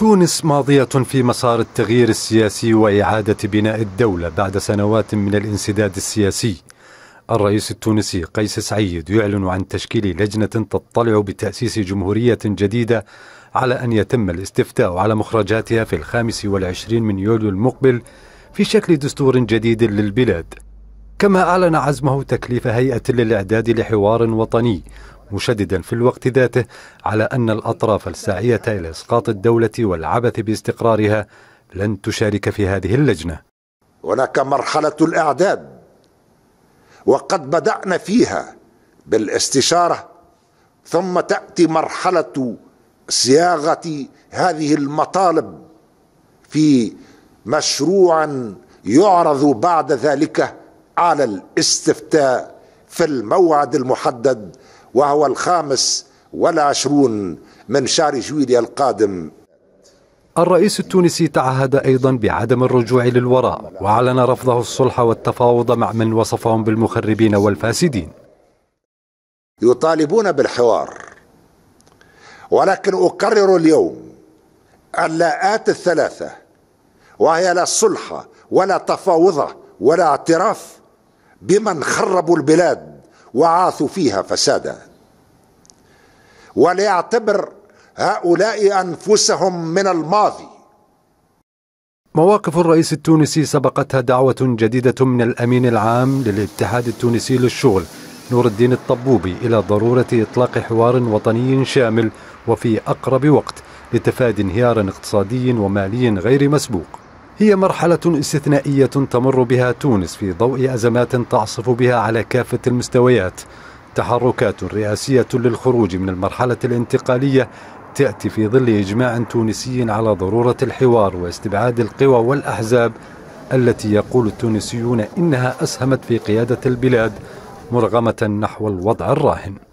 تونس ماضية في مسار التغيير السياسي وإعادة بناء الدولة بعد سنوات من الانسداد السياسي. الرئيس التونسي قيس سعيد يعلن عن تشكيل لجنة تطلع بتأسيس جمهورية جديدة على أن يتم الاستفتاء على مخرجاتها في الخامس والعشرين من يوليو المقبل في شكل دستور جديد للبلاد كما أعلن عزمه تكليف هيئة للإعداد لحوار وطني مشددا في الوقت ذاته على أن الأطراف الساعية إلى إسقاط الدولة والعبث باستقرارها لن تشارك في هذه اللجنة هناك مرحلة الإعداد وقد بدأنا فيها بالاستشارة ثم تأتي مرحلة صياغة هذه المطالب في مشروع يعرض بعد ذلك على الاستفتاء في الموعد المحدد وهو الخامس والعشرون من شهر جويليا القادم الرئيس التونسي تعهد أيضا بعدم الرجوع للوراء وأعلن رفضه الصلح والتفاوض مع من وصفهم بالمخربين والفاسدين يطالبون بالحوار ولكن أقرر اليوم اللاءات الثلاثة وهي لا صلحة ولا تفاوضة ولا اعتراف بمن خربوا البلاد وعاثوا فيها فسادا وليعتبر هؤلاء أنفسهم من الماضي مواقف الرئيس التونسي سبقتها دعوة جديدة من الأمين العام للاتحاد التونسي للشغل نور الدين الطبوبي إلى ضرورة إطلاق حوار وطني شامل وفي أقرب وقت لتفادي انهيار اقتصادي ومالي غير مسبوق هي مرحلة استثنائية تمر بها تونس في ضوء أزمات تعصف بها على كافة المستويات تحركات رئاسية للخروج من المرحلة الانتقالية تأتي في ظل إجماع تونسي على ضرورة الحوار واستبعاد القوى والأحزاب التي يقول التونسيون إنها أسهمت في قيادة البلاد مرغمة نحو الوضع الراهن